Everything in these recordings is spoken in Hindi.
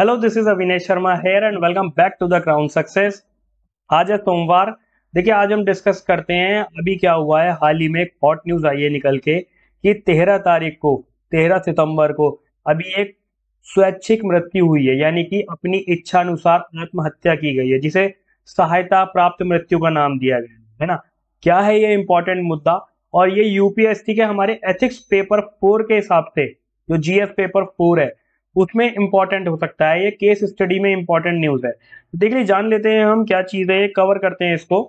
hello this is Avinesh Sharma here and welcome back to the Crown Success आज है सोमवार देखिए आज हम डिस्कस करते हैं अभी क्या हुआ है हाल ही में एक हॉट न्यूज आई है निकल के कि तेरह तारीख को तेरह सितंबर को अभी एक स्वैच्छिक मृत्यु हुई है यानी कि अपनी इच्छा अनुसार आत्महत्या की गई है जिसे सहायता प्राप्त मृत्यु का नाम दिया गया है ना क्या है ये इंपॉर्टेंट मुद्दा और ये यूपीएससी के हमारे एथिक्स पेपर फोर के हिसाब से जो जीएस पेपर फोर है उसमें इंपॉर्टेंट हो सकता है ये केस स्टडी में इंपॉर्टेंट न्यूज है तो देखिए जान लेते हैं हम क्या चीज है ये कवर करते हैं इसको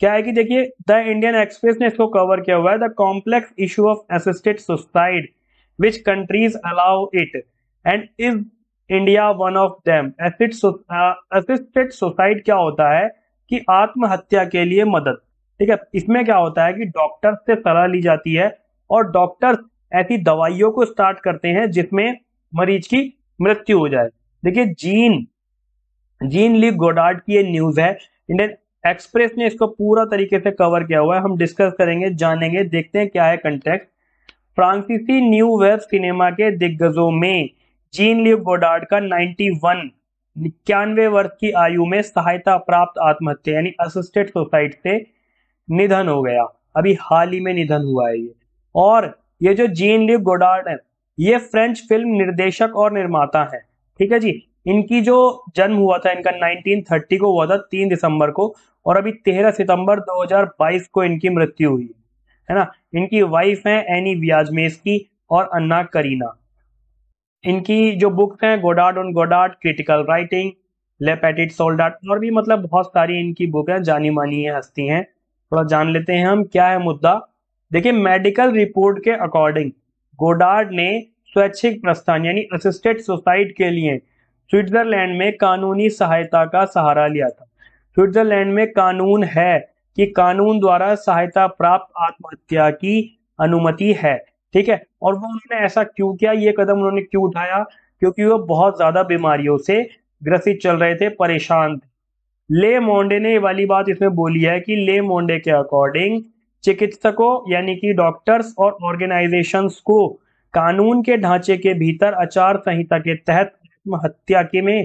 क्या है कि देखिए द इंडियन एक्सप्रेस ने इसको कवर किया हुआ है the complex issue of assisted suicide which countries allow it and is India one of them assisted suicide क्या होता है कि आत्महत्या के लिए मदद ठीक है इसमें क्या होता है कि डॉक्टर से सलाह ली जाती है और डॉक्टर ऐसी दवाइयों को स्टार्ट करते हैं जिसमें मरीज की मृत्यु हो जाए देखिए जीन जीन ली गोडार्ड की ये न्यूज है इंडियन एक्सप्रेस ने इसको पूरा तरीके से कवर किया हुआ है हम डिस्कस करेंगे जानेंगे देखते हैं क्या है कंटेक्ट फ्रांसीसी न्यू वेब सिनेमा के दिग्गजों में जीन ली गोडार्ड का 91 इक्यानवे वर्ष की आयु में सहायता प्राप्त आत्महत्या यानी असिस्टेड सुसाइड से निधन हो गया अभी हाल ही में निधन हुआ है ये और ये जो जीन ली गोडार्ड है ये फ्रेंच फिल्म निर्देशक और निर्माता हैं ठीक है जी इनकी जो जन्म हुआ था इनका 1930 को हुआ था 3 दिसंबर को और अभी 13 सितंबर 2022 को इनकी मृत्यु हुई है ना इनकी वाइफ है एनी व्याजमेस की और अन्ना करीना इनकी जो बुक हैं Godard on Godard critical writing Le Petit Soldat और भी मतलब बहुत सारी इनकी बुक है जानी मानी है हस्ती हैं थोड़ा जान लेते हैं हम क्या है मुद्दा देखिए मेडिकल रिपोर्ट के अकॉर्डिंग गोडार्ड ने स्वैच्छिक प्रस्थान यानी असिस्टेड सुसाइड के लिए स्विट्जरलैंड में कानूनी सहायता का सहारा लिया था स्विट्जरलैंड में कानून है कि कानून द्वारा सहायता प्राप्त आत्महत्या की अनुमति है ठीक है और वो उन्होंने ऐसा क्यों किया ये कदम उन्होंने क्यों उठाया क्योंकि वो बहुत ज्यादा बीमारियों से ग्रसित चल रहे थे परेशान थे ले मोंडे ने वाली बात इसमें बोली है कि ले मोंडे के अकॉर्डिंग चिकित्सकों यानी कि डॉक्टर्स और ऑर्गेनाइजेशंस को कानून के ढांचे के भीतर आचार संहिता के तहत आत्महत्या के में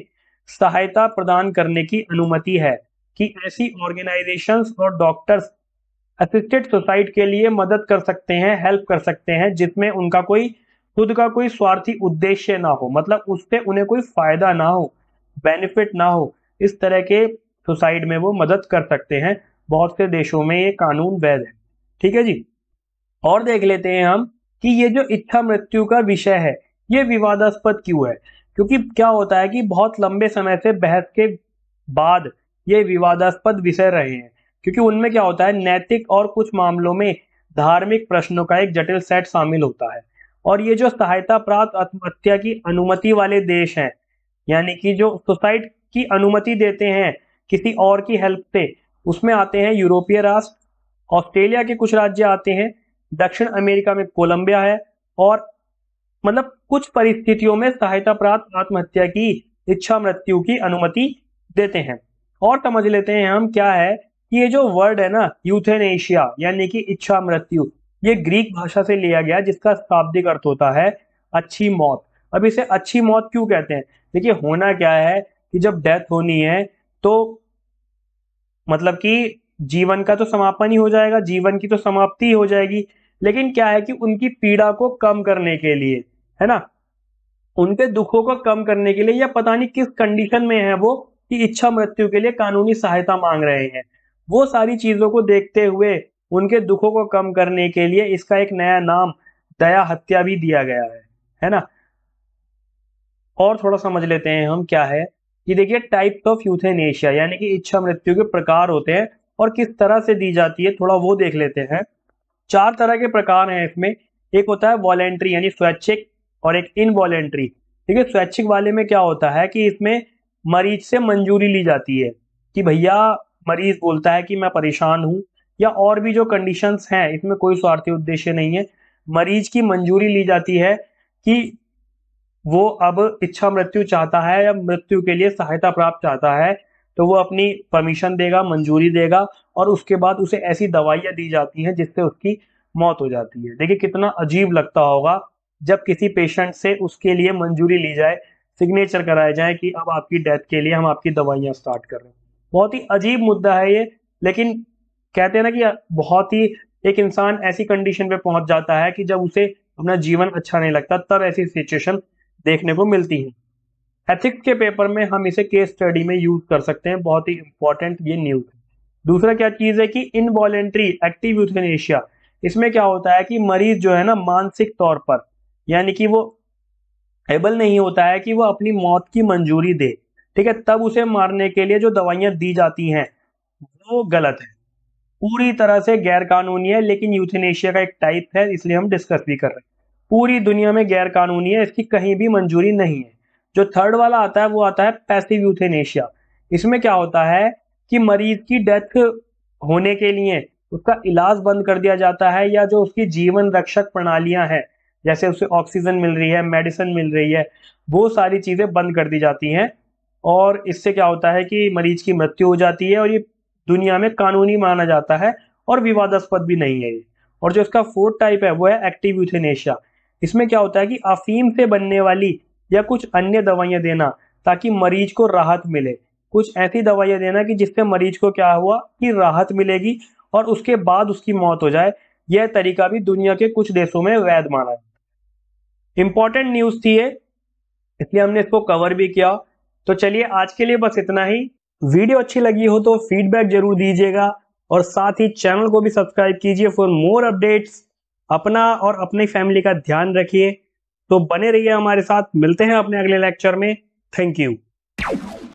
सहायता प्रदान करने की अनुमति है कि ऐसी ऑर्गेनाइजेशंस और डॉक्टर्स असिस्टेड सोसाइट के लिए मदद कर सकते हैं हेल्प कर सकते हैं जिसमें उनका कोई खुद का कोई स्वार्थी उद्देश्य ना हो मतलब उससे उन्हें कोई फायदा ना हो बेनिफिट ना हो इस तरह के सुसाइड में वो मदद कर सकते हैं बहुत से देशों में ये कानून वैध है ठीक है जी और देख लेते हैं हम कि ये जो इच्छा मृत्यु का विषय है ये विवादास्पद क्यों है क्योंकि क्या होता है कि बहुत लंबे समय से बहस के बाद ये विवादास्पद विषय रहे हैं क्योंकि उनमें क्या होता है नैतिक और कुछ मामलों में धार्मिक प्रश्नों का एक जटिल सेट शामिल होता है और ये जो सहायता प्राप्त आत्महत्या की अनुमति वाले देश हैं यानी कि जो सुसाइड की अनुमति देते हैं किसी और की हेल्प से उसमें आते हैं यूरोपीय राष्ट्र ऑस्ट्रेलिया के कुछ राज्य आते हैं दक्षिण अमेरिका में कोलंबिया है और मतलब कुछ परिस्थितियों में सहायता प्राप्त आत्महत्या की इच्छा मृत्यु की अनुमति देते हैं और समझ लेते हैं हम क्या है कि ये जो वर्ड है ना यूथेनेशिया यानी कि इच्छा मृत्यु ये ग्रीक भाषा से लिया गया जिसका शाब्दिक अर्थ होता है अच्छी मौत अब इसे अच्छी मौत क्यों कहते हैं देखिए होना क्या है कि जब डेथ होनी है तो मतलब कि जीवन का तो समापन ही हो जाएगा जीवन की तो समाप्ति ही हो जाएगी लेकिन क्या है कि उनकी पीड़ा को कम करने के लिए है ना उनके दुखों को कम करने के लिए या पता नहीं किस कंडीशन में है वो कि इच्छा मृत्यु के लिए कानूनी सहायता मांग रहे हैं वो सारी चीजों को देखते हुए उनके दुखों को कम करने के लिए इसका एक नया नाम दया हत्या भी दिया गया है है ना और थोड़ा समझ लेते हैं हम क्या है कि देखिए टाइप्स ऑफ यूथेनेशिया यानी कि इच्छा मृत्यु के प्रकार होते हैं और किस तरह से दी जाती है थोड़ा वो देख लेते हैं चार तरह के प्रकार हैं इसमें एक होता है वॉलेंट्री यानी स्वैच्छिक और एक इनवॉलेंट्री ठीक है स्वैच्छिक वाले में क्या होता है कि इसमें मरीज से मंजूरी ली जाती है कि भैया मरीज बोलता है कि मैं परेशान हूँ या और भी जो कंडीशंस हैं इसमें कोई स्वार्थी उद्देश्य नहीं है मरीज की मंजूरी ली जाती है कि वो अब इच्छा मृत्यु चाहता है या मृत्यु के लिए सहायता प्राप्त चाहता है तो वो अपनी परमिशन देगा मंजूरी देगा और उसके बाद उसे ऐसी दवाइयाँ दी जाती हैं जिससे उसकी मौत हो जाती है देखिए कितना अजीब लगता होगा जब किसी पेशेंट से उसके लिए मंजूरी ली जाए सिग्नेचर कराया जाए कि अब आपकी डेथ के लिए हम आपकी दवाइयाँ स्टार्ट कर रहे हैं बहुत ही अजीब मुद्दा है ये लेकिन कहते हैं ना कि बहुत ही एक इंसान ऐसी कंडीशन पे पहुंच जाता है कि जब उसे अपना जीवन अच्छा नहीं लगता तब ऐसी सिचुएशन देखने को मिलती है एथिक्स के पेपर में हम इसे केस स्टडी में यूज कर सकते हैं बहुत ही इंपॉर्टेंट ये न्यूज है दूसरा क्या चीज़ है कि इनवॉलेंट्री एक्टिव यूथनेशिया इसमें क्या होता है कि मरीज जो है ना मानसिक तौर पर यानी कि वो एबल नहीं होता है कि वो अपनी मौत की मंजूरी दे ठीक है तब उसे मारने के लिए जो दवाइयाँ दी जाती हैं वो गलत है पूरी तरह से गैर कानूनी है लेकिन यूथनेशिया का एक टाइप है इसलिए हम डिस्कस भी कर रहे हैं पूरी दुनिया में गैर कानूनी है इसकी कहीं भी मंजूरी नहीं है जो थर्ड वाला आता है वो आता है पैसिव यूथेनेशिया इसमें क्या होता है कि मरीज की डेथ होने के लिए उसका इलाज बंद कर दिया जाता है या जो उसकी जीवन रक्षक प्रणालियां हैं जैसे उसे ऑक्सीजन मिल रही है मेडिसिन मिल रही है वो सारी चीज़ें बंद कर दी जाती हैं और इससे क्या होता है कि मरीज की मृत्यु हो जाती है और ये दुनिया में कानूनी माना जाता है और विवादास्पद भी नहीं है और जो इसका फोर्थ टाइप है वो है एक्टिव यूथेनेशिया इसमें क्या होता है कि अफीम से बनने वाली या कुछ अन्य दवाइयाँ देना ताकि मरीज को राहत मिले कुछ ऐसी दवाइयाँ देना कि जिससे मरीज को क्या हुआ कि राहत मिलेगी और उसके बाद उसकी मौत हो जाए यह तरीका भी दुनिया के कुछ देशों में वैध माना है इंपॉर्टेंट न्यूज़ थी ये इसलिए हमने इसको कवर भी किया तो चलिए आज के लिए बस इतना ही वीडियो अच्छी लगी हो तो फीडबैक जरूर दीजिएगा और साथ ही चैनल को भी सब्सक्राइब कीजिए फॉर मोर अपडेट्स अपना और अपनी फैमिली का ध्यान रखिए तो बने रहिए हमारे साथ मिलते हैं अपने अगले लेक्चर में थैंक यू